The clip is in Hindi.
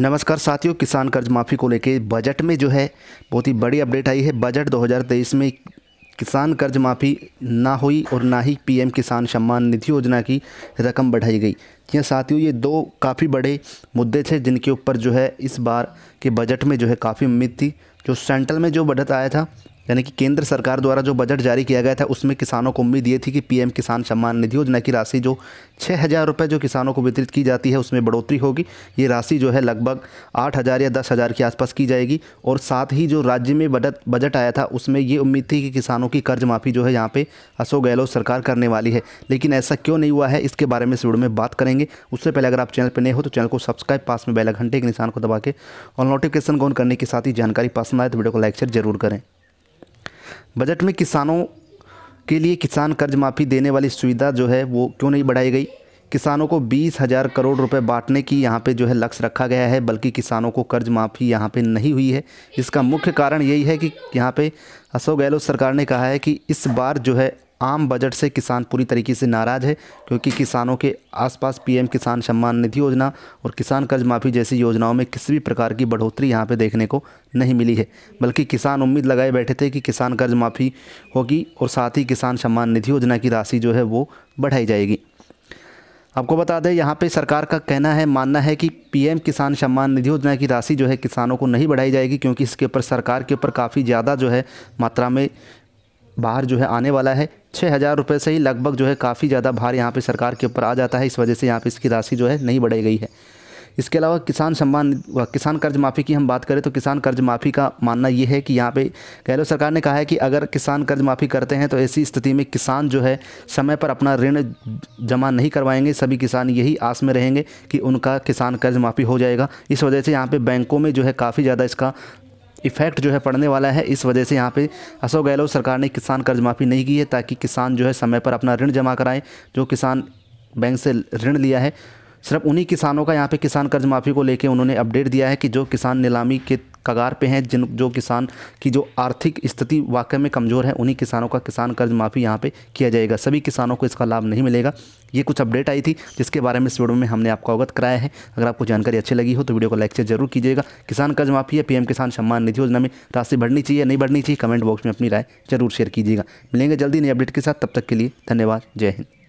नमस्कार साथियों किसान कर्ज माफ़ी को लेके बजट में जो है बहुत ही बड़ी अपडेट आई है बजट 2023 में किसान कर्ज माफ़ी ना हुई और ना ही पीएम किसान सम्मान निधि योजना की रकम बढ़ाई गई यह हाँ साथियों ये दो काफ़ी बड़े मुद्दे थे जिनके ऊपर जो है इस बार के बजट में जो है काफ़ी उम्मीद थी जो सेंट्रल में जो बजट आया था यानी कि केंद्र सरकार द्वारा जो बजट जारी किया गया था उसमें किसानों को उम्मीद ये थी कि पीएम किसान सम्मान निधि योजना की राशि जो छः हज़ार रुपये जो किसानों को वितरित की जाती है उसमें बढ़ोतरी होगी ये राशि जो है लगभग आठ हज़ार या दस हज़ार के आसपास की जाएगी और साथ ही जो राज्य में बजट बजट आया था उसमें ये उम्मीद थी कि किसानों की कर्ज माफ़ी जो है यहाँ पर अशोक गहलोत सरकार करने वाली है लेकिन ऐसा क्यों नहीं हुआ है इसके बारे में इस वीडियो में बात करेंगे उससे पहले अगर आप चैनल पर नए हो तो चैनल को सब्सक्राइब पास में बेला घंटे के निशान को दबा के और नोटिफिकेशन ऑन करने के साथ ही जानकारी पसंद आए तो वीडियो को लाइक शेयर जरूर करें बजट में किसानों के लिए किसान कर्ज माफ़ी देने वाली सुविधा जो है वो क्यों नहीं बढ़ाई गई किसानों को बीस हज़ार करोड़ रुपए बांटने की यहाँ पे जो है लक्ष्य रखा गया है बल्कि किसानों को कर्ज माफ़ी यहाँ पे नहीं हुई है इसका मुख्य कारण यही है कि यहाँ पे अशोक गहलोत सरकार ने कहा है कि इस बार जो है आम बजट से किसान पूरी तरीके से नाराज़ है क्योंकि किसानों के आसपास पीएम किसान सम्मान निधि योजना और किसान कर्ज माफ़ी जैसी योजनाओं में किसी भी प्रकार की बढ़ोतरी यहाँ पे देखने को नहीं मिली है बल्कि किसान उम्मीद लगाए बैठे थे कि किसान कर्ज माफ़ी होगी और साथ ही किसान सम्मान निधि योजना की राशि जो है वो बढ़ाई जाएगी आपको बता दें यहाँ पे सरकार का कहना है मानना है कि पीएम किसान सम्मान निधि योजना की राशि जो है किसानों को नहीं बढ़ाई जाएगी क्योंकि इसके ऊपर सरकार के ऊपर काफ़ी ज़्यादा जो है मात्रा में भार जो है आने वाला है छः हज़ार रुपये से ही लगभग जो है काफ़ी ज़्यादा भार यहाँ पे सरकार के ऊपर आ जाता है इस वजह से यहाँ पे इसकी राशि जो है नहीं बढ़ाई गई है इसके अलावा किसान सम्मान किसान कर्ज माफ़ी की हम बात करें तो किसान कर्ज माफ़ी का मानना ये है कि यहाँ पे गहलोत सरकार ने कहा है कि अगर किसान कर्ज माफ़ी करते हैं तो ऐसी स्थिति में किसान जो है समय पर अपना ऋण जमा नहीं करवाएंगे सभी किसान यही आस में रहेंगे कि उनका किसान कर्ज माफ़ी हो जाएगा इस वजह से यहाँ पर बैंकों में जो है काफ़ी ज़्यादा इसका इफेक्ट जो है पड़ने वाला है इस वजह से यहाँ पे अशोक गहलोत सरकार ने किसान कर्ज माफ़ी नहीं की है ताकि किसान जो है समय पर अपना ऋण जमा कराएं जो किसान बैंक से ऋण लिया है सिर्फ उन्हीं किसानों का यहाँ पे किसान कर्ज माफ़ी को लेकर उन्होंने अपडेट दिया है कि जो किसान नीलामी के कगार पे हैं जिन जो किसान की जो आर्थिक स्थिति वाकई में कमज़ोर है उन्हीं किसानों का किसान कर्ज माफ़ी यहाँ पे किया जाएगा सभी किसानों को इसका लाभ नहीं मिलेगा ये कुछ अपडेट आई थी जिसके बारे में इस वीडियो में हमने आपको अवगत कराया है अगर आपको जानकारी अच्छी लगी हो तो वीडियो को लाइक से जरूर कीजिएगा किसान कर्ज माफ़ी या पीएम किसान सम्मान निधि योजना में राशि बढ़नी चाहिए नहीं बढ़नी चाहिए कमेंट बॉक्स में अपनी राय जरूर शेयर कीजिएगा मिलेंगे जल्दी नई अपडेट के साथ तब तक के लिए धन्यवाद जय हिंद